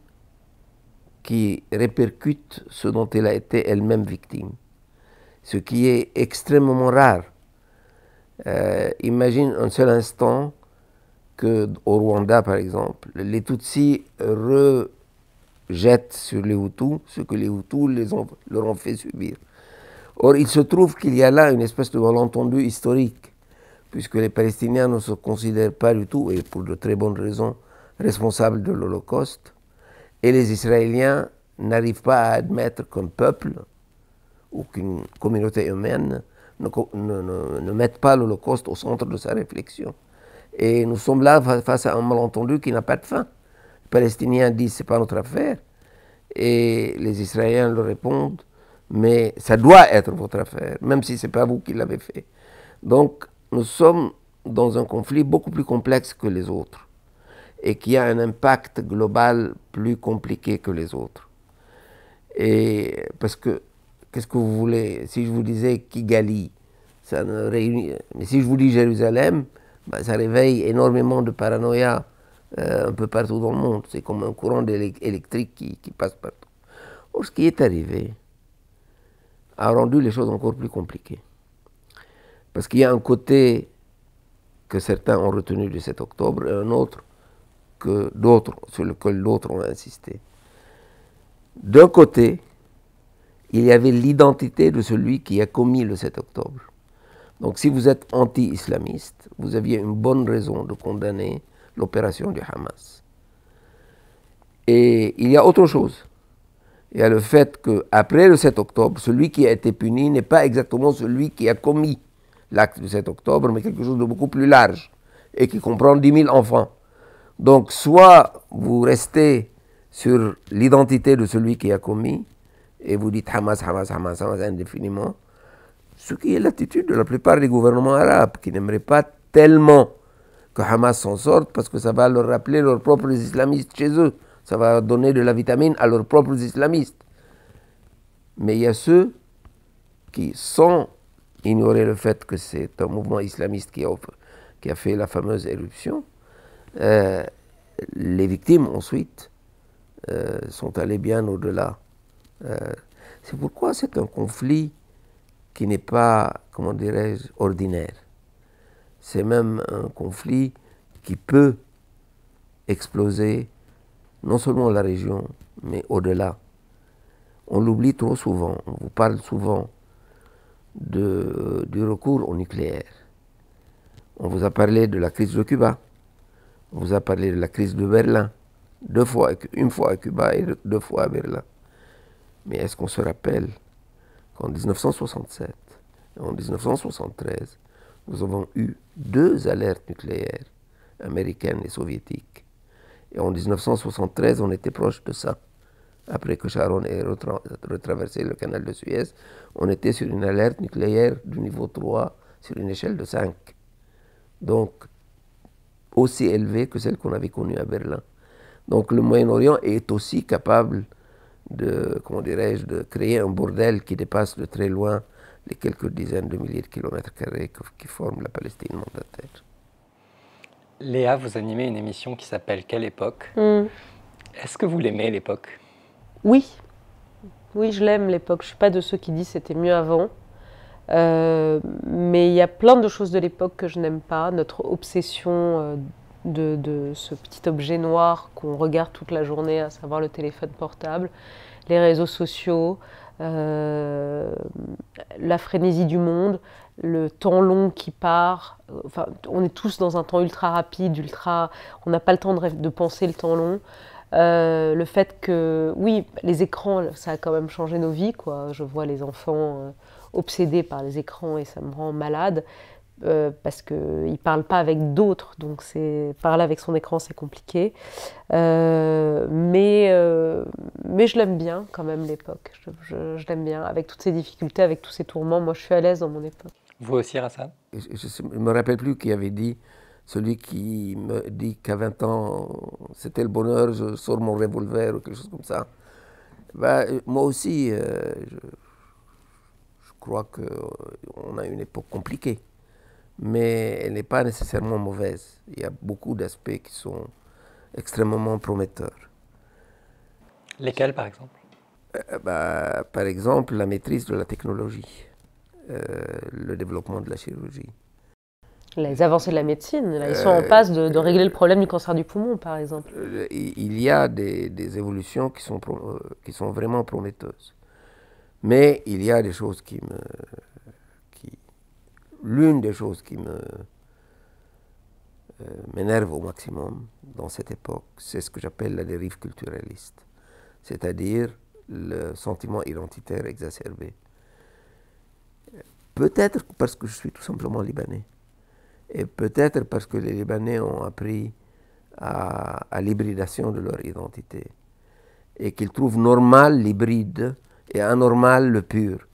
qui répercute ce dont elle a été elle-même victime, ce qui est extrêmement rare euh, imagine un seul instant que au Rwanda, par exemple, les Tutsis rejettent sur les Hutus ce que les Hutus les leur ont fait subir. Or, il se trouve qu'il y a là une espèce de malentendu historique, puisque les Palestiniens ne se considèrent pas du tout, et pour de très bonnes raisons, responsables de l'Holocauste, et les Israéliens n'arrivent pas à admettre qu'un peuple ou qu'une communauté humaine ne, ne, pas l'Holocauste au centre de sa réflexion. Et nous sommes là face à un malentendu qui n'a pas de fin. Les Palestiniens disent c'est pas notre affaire. Et les Israéliens leur répondent mais ça doit être votre affaire, même si ce n'est pas vous qui l'avez fait. Donc nous sommes dans un conflit beaucoup plus complexe que les autres et qui a un impact global plus compliqué que les autres. Et parce que qu'est-ce que vous voulez Si je vous disais Kigali, ça ne réunit. Mais si je vous dis Jérusalem, bah, ça réveille énormément de paranoïa euh, un peu partout dans le monde. C'est comme un courant électrique qui, passe partout. Or, ce qui est arrivé a rendu les choses encore plus compliquées. Parce qu'il y a un côté que certains ont retenu du 7 octobre et un autre que d'autres, sur lequel d'autres ont insisté. D'un côté, il y avait l'identité de celui qui a commis le 7 octobre. Donc si vous êtes anti-islamiste, vous aviez une bonne raison de condamner l'opération du Hamas. Et il y a autre chose. Il y a le fait qu'après le 7 octobre, celui qui a été puni n'est pas exactement celui qui a commis l'acte du 7 octobre, mais quelque chose de beaucoup plus large et qui comprend 10 000 enfants. Donc soit vous restez sur l'identité de celui qui a commis, et vous dites Hamas, Hamas, Hamas, Hamas indéfiniment, ce qui est l'attitude de la plupart des gouvernements arabes qui n'aimeraient pas tellement que Hamas s'en sorte parce que ça va leur rappeler leurs propres islamistes chez eux, ça va donner de la vitamine à leurs propres islamistes. Mais il y a ceux qui, sans ignorer le fait que c'est un mouvement islamiste qui a, qui a, fait la fameuse éruption, euh, les victimes ensuite euh, sont allées bien au-delà euh, c'est pourquoi c'est un conflit qui n'est pas, comment dirais-je, ordinaire. C'est même un conflit qui peut exploser non seulement la région, mais au-delà. On l'oublie trop souvent. On vous parle souvent de, euh, du recours au nucléaire. On vous a parlé de la crise de Cuba. On vous a parlé de la crise de Berlin. Deux fois, une fois à Cuba et deux fois à Berlin. Mais est-ce qu'on se rappelle qu'en 1967 et en 1973, nous avons eu deux alertes nucléaires, américaines et soviétiques. Et en 1973, on était proche de ça. Après que Sharon ait retraversé le canal de Suez, on était sur une alerte nucléaire du niveau 3 sur une échelle de 5. Donc, aussi élevée que celle qu'on avait connue à Berlin. Donc, le Moyen-Orient est aussi capable de, comment dirais-je, de créer un bordel qui dépasse de très loin les quelques dizaines de milliers de kilomètres carrés qui forment la Palestine mandataire. Léa, vous animez une émission qui s'appelle Quelle époque hmm. Est-ce que vous l'aimez l'époque Oui, oui, je l'aime l'époque. Je suis pas de ceux qui disent c'était mieux avant. Euh, mais il y a plein de choses de l'époque que je n'aime pas. Notre obsession euh, de, ce petit objet noir qu'on regarde toute la journée, à savoir le téléphone portable, les réseaux sociaux, euh, la frénésie du monde, le temps long qui part. on est tous dans un temps ultra rapide, ultra. On n'a pas le temps de, penser le temps long. Euh, le fait que, oui, les écrans, ça a quand même changé nos vies. Quoi. Je vois les enfants euh, obsédés par les écrans et ça me rend malade. Euh, parce qu'il ne parle pas avec d'autres, donc parler avec son écran c'est compliqué. Euh, mais, euh, mais je l'aime bien quand même l'époque, je, l'aime bien, avec toutes ses difficultés, avec tous ses tourments, moi je suis à l'aise dans mon époque. Vous aussi Rassan Je ne me rappelle plus qui avait dit, celui qui me dit qu'à 20 ans c'était le bonheur, je sors mon revolver ou quelque chose comme ça. Bah, moi aussi, je, je crois qu'on a une époque compliquée mais elle n'est pas nécessairement mauvaise. Il y a beaucoup d'aspects qui sont extrêmement prometteurs. Lesquels, par exemple euh, euh, bah, Par exemple, la maîtrise de la technologie, euh, le développement de la chirurgie. Les avancées de la médecine, ils sont en passe de, de, régler le problème du cancer du poumon, par exemple. Il y a des, des évolutions qui sont, qui sont vraiment prometteuses. Mais il y a des choses qui me, l'une des choses qui me euh, m'énerve au maximum dans cette époque, c'est ce que j'appelle la dérive culturaliste, c'est-à-dire le sentiment identitaire exacerbé. Peut-être parce que je suis tout simplement libanais, et peut-être parce que les Libanais ont appris à l'hybridation de leur identité, et qu'ils trouvent normal l'hybride et anormal le pur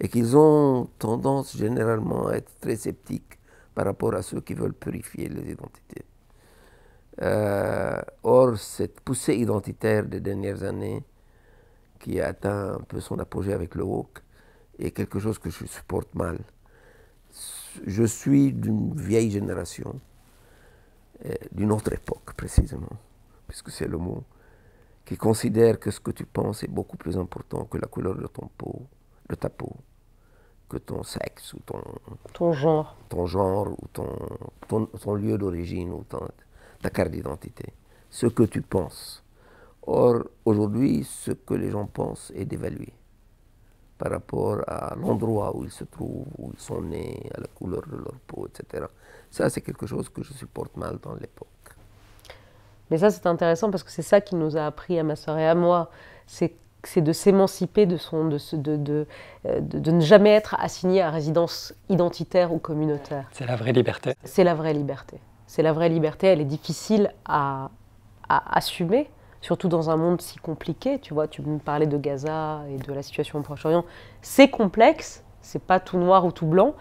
et qu'ils ont tendance généralement à être très sceptiques par rapport à ceux qui veulent purifier les identités. Euh, or, cette poussée identitaire des dernières années, qui a atteint un peu son apogée avec le Hawk, est quelque chose que je supporte mal. Je suis d'une vieille génération, euh, d'une autre époque précisément, puisque c'est le mot, qui considère que ce que tu penses est beaucoup plus important que la couleur de ton peau, de ta peau, que ton sexe ou ton, ton genre. Ton genre ou ton, ton, lieu d'origine ou ta carte d'identité. Ce que tu penses. Or, aujourd'hui, ce que les gens pensent est dévalué par rapport à l'endroit où ils se trouvent, où ils sont nés, à la couleur de leur peau, etc. Ça, c'est quelque chose que je supporte mal dans l'époque. Mais ça, c'est intéressant parce que c'est ça qui nous a appris à ma soeur et à moi. C'est c'est de s'émanciper de, son, de, de, euh, de, de, ne jamais être assigné à résidence identitaire ou communautaire. C'est la vraie liberté. C'est la vraie liberté. C'est la vraie liberté, elle est difficile à, à, assumer, surtout dans un monde si compliqué. Tu vois, tu me parlais de Gaza et de la situation au Proche-Orient. C'est complexe, c'est pas tout noir ou tout blanc.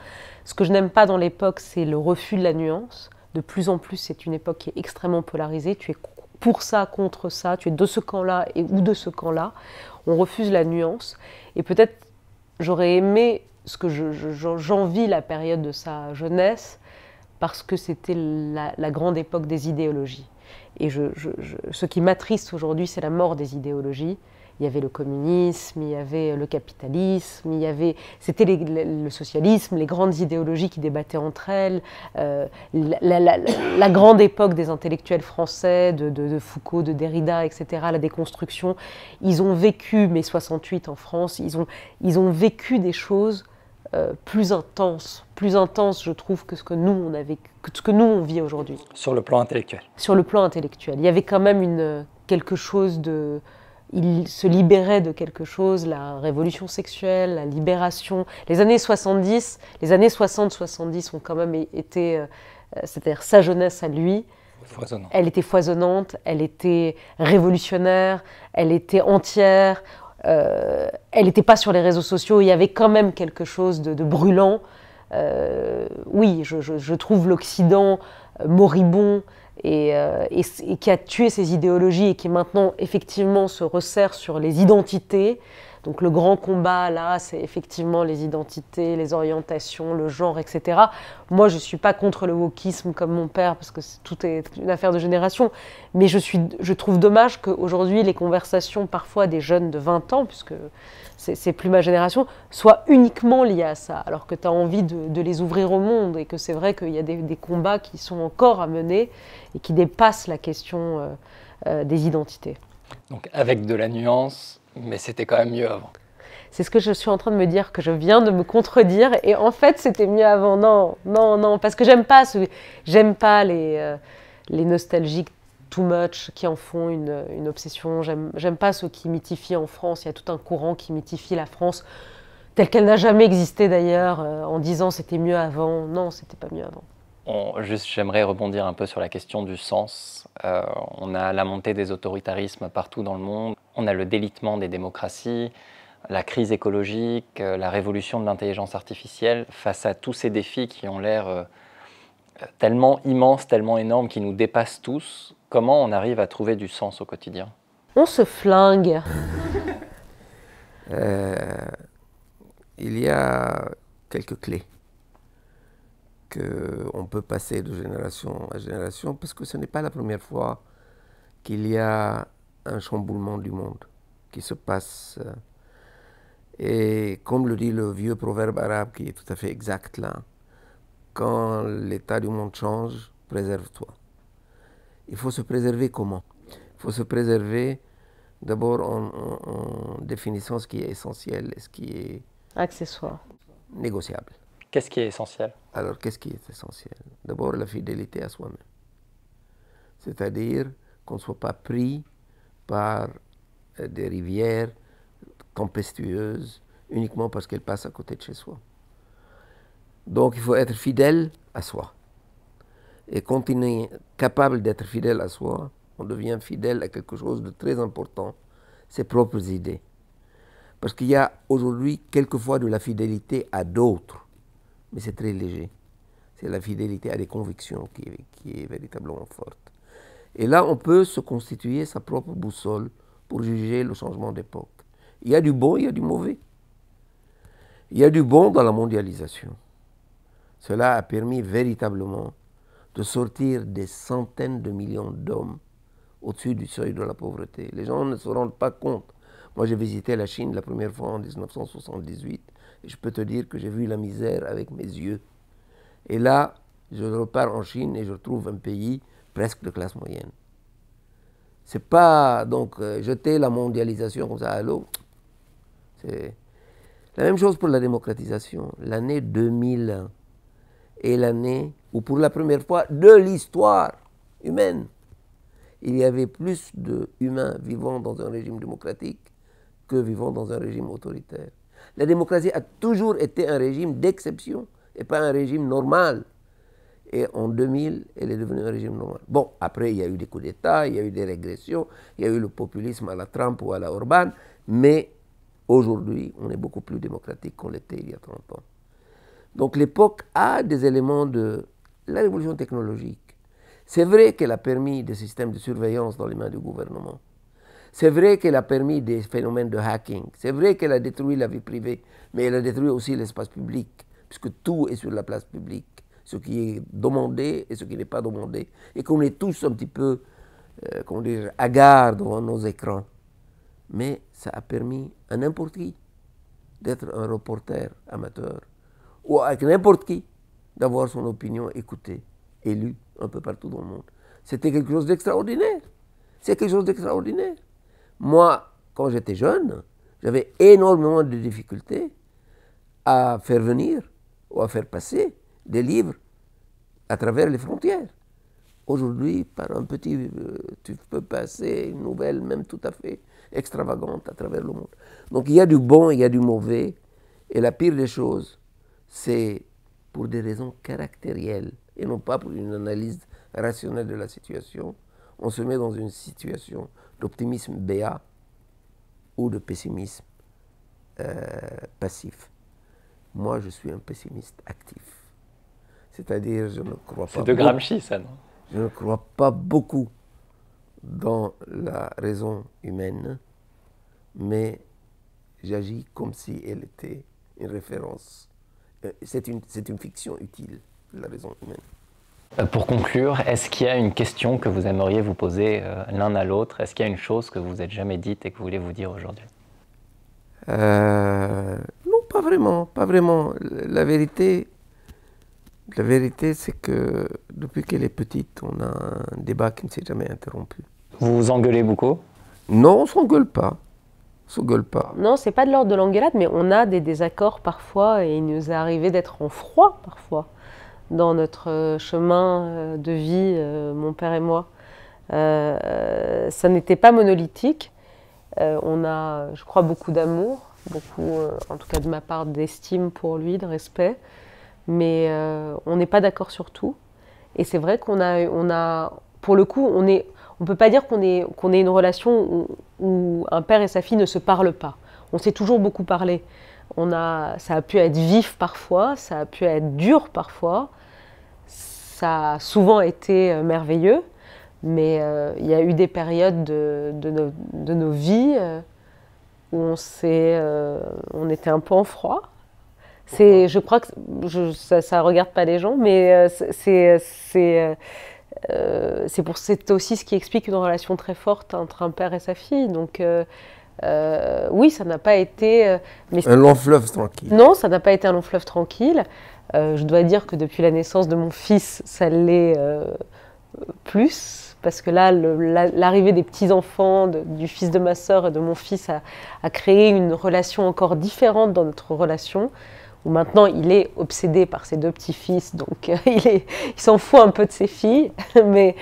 Ce que je n'aime pas dans l'époque, c'est le refus de la nuance. De plus en plus, c'est une époque qui est extrêmement polarisée. Tu es pour ça, contre ça, tu es de ce camp-là et, ou de ce camp-là on refuse la nuance. Et peut-être j'aurais aimé ce que j'envie la période de sa jeunesse, parce que c'était la, grande époque des idéologies. Et ce qui m'attriste aujourd'hui, c'est la mort des idéologies il y avait le communisme, il y avait le capitalisme, il y avait, c'était le socialisme, les grandes idéologies qui débattaient entre elles, euh, la, grande époque des intellectuels français, de, Foucault, de Derrida, etc., la déconstruction. Ils ont vécu mai 68 en France, ils ont, ils ont vécu des choses euh, plus intenses, plus intenses, je trouve, que ce que nous on avait, que ce que nous on vit aujourd'hui. Sur le plan intellectuel. Sur le plan intellectuel, il y avait quand même une quelque chose de il se libérait de quelque chose, la révolution sexuelle, la libération. Les années 70, les années 60-70 ont quand même été, euh, c'est-à-dire sa jeunesse à lui. Elle était foisonnante, elle était révolutionnaire, elle était entière, euh, elle n'était pas sur les réseaux sociaux, il y avait quand même quelque chose de, brûlant. Euh, oui, je trouve l'Occident moribond, euh, et, qui a tué ces idéologies et qui maintenant effectivement se resserre sur les identités, donc le grand combat, là, c'est effectivement les identités, les orientations, le genre, etc. Moi, je ne suis pas contre le wokisme comme mon père, parce que tout est une affaire de génération. Mais je, suis, je trouve dommage qu'aujourd'hui, les conversations parfois des jeunes de 20 ans, puisque c'est plus ma génération, soient uniquement liées à ça, alors que tu as envie de, les ouvrir au monde et que c'est vrai qu'il y a des, combats qui sont encore à mener et qui dépassent la question euh, euh, des identités. Donc avec de la nuance, mais c'était quand même mieux avant. C'est ce que je suis en train de me dire, que je viens de me contredire. Et en fait, c'était mieux avant. Non, non, non. Parce que j'aime pas, j'aime pas les, euh, les nostalgiques too much qui en font une, une obsession. J'aime pas ceux qui mythifient en France. Il y a tout un courant qui mythifie la France telle qu'elle n'a jamais existé d'ailleurs, euh, en disant c'était mieux avant. Non, c'était pas mieux avant juste, j'aimerais rebondir un peu sur la question du sens. Euh, on a la montée des autoritarismes partout dans le monde, on a le délitement des démocraties, la crise écologique, euh, la révolution de l'intelligence artificielle. Face à tous ces défis qui ont l'air euh, tellement immenses, tellement énormes, qui nous dépassent tous, comment on arrive à trouver du sens au quotidien On se flingue Il y a quelques clés qu'on peut passer de génération à génération, parce que ce n'est pas la première fois qu'il y a un chamboulement du monde qui se passe. Et comme le dit le vieux proverbe arabe qui est tout à fait exact là, quand l'état du monde change, préserve-toi. Il faut se préserver comment Il faut se préserver d'abord en, définissant ce qui est essentiel et ce qui est accessoire, négociable. Qu'est-ce qui est essentiel Alors, qu'est-ce qui est essentiel D'abord, la fidélité à soi-même. C'est-à-dire qu'on ne soit pas pris par euh, des rivières tempestueuses uniquement parce qu'elles passent à côté de chez soi. Donc, il faut être fidèle à soi. Et quand on est capable d'être fidèle à soi, on devient fidèle à quelque chose de très important, ses propres idées. Parce qu'il y a aujourd'hui quelquefois de la fidélité à d'autres mais c'est très léger. C'est la fidélité à des convictions qui, est véritablement forte. Et là, on peut se constituer sa propre boussole pour juger le changement d'époque. Il y a du bon, il y a du mauvais. Il y a du bon dans la mondialisation. Cela a permis véritablement de sortir des centaines de millions d'hommes au-dessus du seuil de la pauvreté. Les gens ne se rendent pas compte. Moi, j'ai visité la Chine la première fois en 1978 je peux te dire que j'ai vu la misère avec mes yeux. Et là, je repars en Chine et je trouve un pays presque de classe moyenne. C'est pas donc euh, jeter la mondialisation comme ça à l'eau. C'est la même chose pour la démocratisation. L'année 2000 est l'année où pour la première fois de l'histoire humaine, il y avait plus d'humains vivant dans un régime démocratique que vivant dans un régime autoritaire. La démocratie a toujours été un régime d'exception et pas un régime normal. Et en 2000, elle est devenue un régime normal. Bon, après, il y a eu des coups d'État, il y a eu des régressions, il y a eu le populisme à la Trump ou à la Orban, mais aujourd'hui, on est beaucoup plus démocratique qu'on l'était il y a 30 ans. Donc l'époque a des éléments de la révolution technologique. C'est vrai qu'elle a permis des systèmes de surveillance dans les mains du gouvernement. C'est vrai qu'elle a permis des phénomènes de hacking, c'est vrai qu'elle a détruit la vie privée, mais elle a détruit aussi l'espace public, puisque tout est sur la place publique, ce qui est demandé et ce qui n'est pas demandé, et qu'on est tous un petit peu, euh, comment dire, gare devant nos écrans. Mais ça a permis à n'importe qui d'être un reporter amateur, ou avec n'importe qui d'avoir son opinion écoutée élue un peu partout dans le monde. C'était quelque chose d'extraordinaire. C'est quelque chose d'extraordinaire. Moi, quand j'étais jeune, j'avais énormément de difficultés à faire venir ou à faire passer des livres à travers les frontières. Aujourd'hui, par un petit, euh, tu peux passer une nouvelle, même tout à fait extravagante, à travers le monde. Donc il y a du bon, il y a du mauvais. Et la pire des choses, c'est pour des raisons caractérielles et non pas pour une analyse rationnelle de la situation. On se met dans une situation L'optimisme béat ou le pessimisme euh, passif. Moi, je suis un pessimiste actif. C'est-à-dire, je ne crois pas. C'est de Gramsci, ça, non Je ne crois pas beaucoup dans la raison humaine, mais j'agis comme si elle était une référence. Euh, c'est une, une fiction utile, la raison humaine. Euh, pour conclure, est-ce qu'il y a une question que vous aimeriez vous poser euh, l'un à l'autre Est-ce qu'il y a une chose que vous êtes jamais dite et que vous voulez vous dire aujourd'hui euh, Non, pas vraiment, pas vraiment. La vérité, la vérité, c'est que depuis qu'elle est petite, on a un débat qui ne s'est jamais interrompu. Vous vous engueulez beaucoup Non, on s'engueule pas. s'engueule pas. Non, c'est pas de l'ordre de l'engueulade, mais on a des désaccords parfois et il nous est arrivé d'être en froid parfois dans notre euh, chemin euh, de vie, euh, mon père et moi. ça n'était pas monolithique. on a, je crois, beaucoup d'amour, beaucoup, en tout cas de ma part, d'estime pour lui, de respect. Mais on n'est pas d'accord sur tout. Et c'est vrai qu'on a, on a, pour le coup, on est, on peut pas dire qu'on est, qu'on ait une relation où, un père et sa fille ne se parlent pas. On s'est toujours beaucoup parlé. On a, ça a pu être vif parfois, ça a pu être dur parfois, ça a souvent été euh, merveilleux, mais euh, il y a eu des périodes de, nos, vies euh, où on, était un peu en froid. je crois que ça, ne regarde pas les gens, mais c'est, aussi ce qui explique une relation très forte entre un père et sa fille. Donc oui, ça n'a pas été un long fleuve tranquille. Non, ça n'a pas été un long fleuve tranquille. Euh, je dois dire que depuis la naissance de mon fils, ça l'est euh, plus, parce que là, l'arrivée des petits-enfants, du fils de ma sœur et de mon fils, a, créé une relation encore différente dans notre relation, où maintenant il est obsédé par ses deux petits-fils, donc euh, il s'en fout un peu de ses filles, mais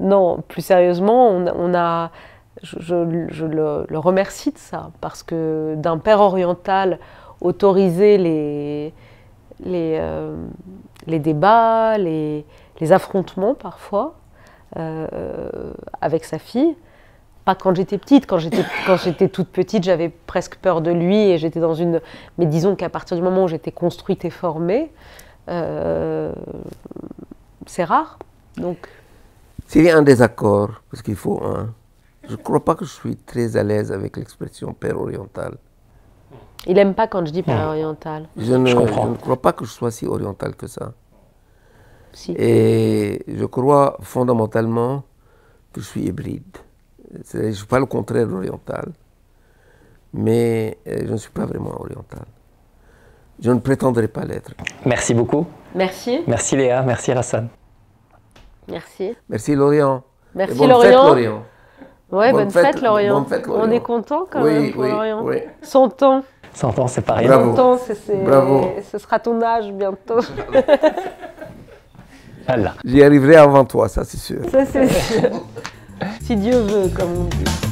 non, plus sérieusement, on, a... Je, le, le remercie de ça, parce que d'un père oriental, autoriser les, euh, les, débats, les, affrontements parfois euh, avec sa fille. Pas quand j'étais petite, quand j'étais, toute petite, j'avais presque peur de lui et j'étais dans une. Mais disons qu'à partir du moment où j'étais construite et formée, euh, c'est rare. Donc. S'il y a un désaccord, parce qu'il faut un, hein, je ne crois pas que je suis très à l'aise avec l'expression père oriental. Il n'aime pas quand je dis pas oriental. Je ne, crois pas que je sois si oriental que ça. Et je crois fondamentalement que je suis hybride. Je ne suis pas le contraire oriental, mais euh, je ne suis pas vraiment oriental. Je ne prétendrai pas l'être. Merci beaucoup. Merci. Merci Léa, merci Hassan. Merci. Merci Lorient. Merci bonne Fête, Lorient. Ouais, bonne, fête, Lorient. Bonne fête, On est content quand même pour oui, Lorient. Oui. Son temps. 100 ans, c'est pas rien. Bravo. Bravo. Ce sera ton âge bientôt. voilà. J'y arriverai avant toi, ça c'est sûr. Ça c'est sûr. si Dieu veut, comme on dit.